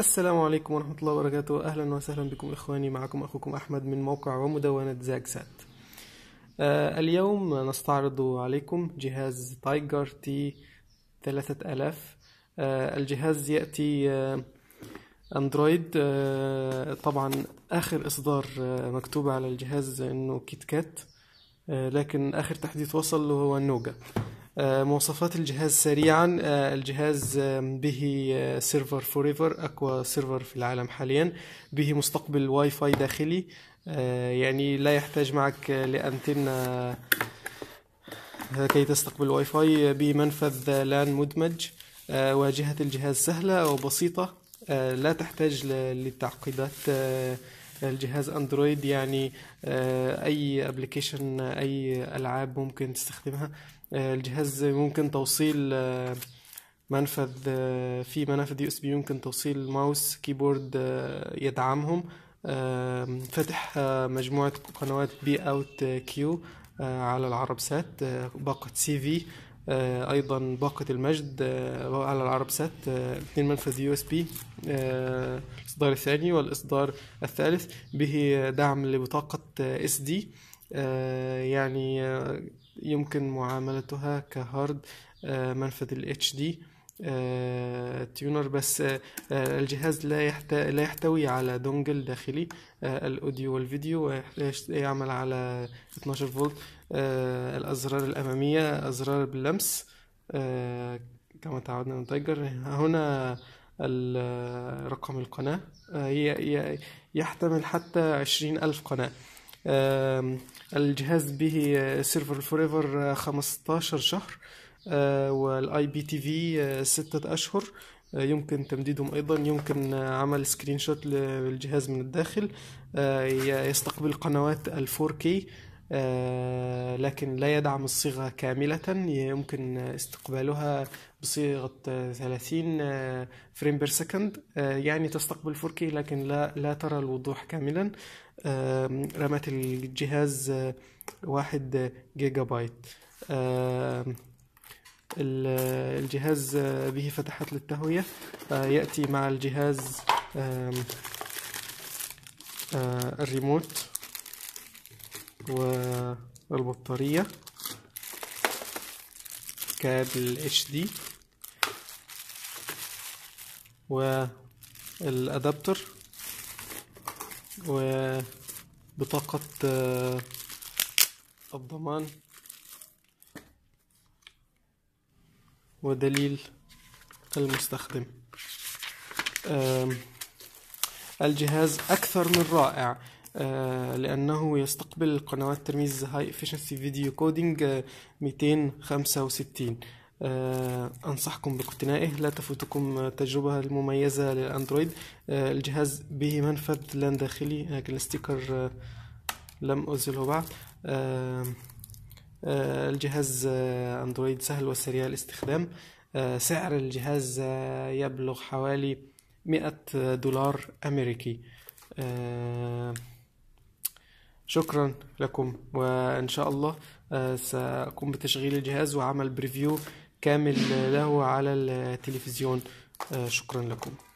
السلام عليكم ورحمة الله وبركاته أهلا وسهلا بكم إخواني معكم أخوكم أحمد من موقع ومدونة زاكسات آه اليوم نستعرض عليكم جهاز تايجر تي 3000 آه الجهاز يأتي آه اندرويد آه طبعا آخر إصدار آه مكتوب على الجهاز إنه كيت كات آه لكن آخر تحديث وصل هو النوجا آه آه، مواصفات الجهاز سريعا آه، الجهاز به سيرفر فور ايفر اقوى سيرفر في العالم حاليا به مستقبل واي فاي داخلي آه، يعني لا يحتاج معك لانتن كي تستقبل واي فاي بمنفذ لان مدمج واجهة الجهاز سهلة وبسيطة لا تحتاج للتعقيدات الجهاز اندرويد يعني آه، اي ابلكيشن آه، اي العاب ممكن تستخدمها آه، الجهاز ممكن توصيل منفذ في منافذ يو اس بي ممكن توصيل ماوس كيبورد يدعمهم فتح مجموعة قنوات بي اوت كيو على العرب سات باقة سي في آه، ايضا باقه المجد آه، على العرب سات آه، اثنين منفذ يو اس بي الاصدار الثاني والاصدار الثالث به دعم لبطاقه اس دي يعني يمكن معاملتها كهارد منفذ ال HD آه، تيونر بس آه، آه، الجهاز لا يحتوي لا يحتوي على دونجل داخلي الاوديو والفيديو يعمل على 12 فولت الازرار الاماميه ازرار باللمس كما تعودنا من تايجر هنا رقم القناة يحتمل حتى عشرين ألف قناة الجهاز به سيرفر فوريفر خمستاشر شهر والاي بي تي في ستة اشهر آه، يمكن تمديدهم ايضا يمكن آه، عمل سكرين شوت للجهاز من الداخل آه، يستقبل قنوات الفور 4K لكن لا يدعم الصيغة كاملة يمكن استقبالها بصيغة 30 فريم بير سكند يعني تستقبل 4K لكن لا, لا ترى الوضوح كاملا رامات الجهاز واحد جيجا بايت الجهاز آه، به فتحات للتهوية آه، يأتي مع الجهاز آه، الريموت والبطارية كابل اتش دي والادابتر وبطاقة الضمان ودليل المستخدم الجهاز أكثر من رائع آه، لأنه يستقبل قنوات ترميز هاي efficiency فيديو كودينج 265 أنصحكم باقتنائه لا تفوتكم تجربة المميزة للأندرويد آه، الجهاز به منفذ لان داخلي لكن الستيكر آه، لم أزله بعد آه، الجهاز آه، اندرويد سهل وسريع الاستخدام آه، سعر الجهاز يبلغ حوالي 100 دولار امريكي شكرا لكم وان شاء الله ساقوم بتشغيل الجهاز وعمل بريفيو كامل له على التلفزيون شكرا لكم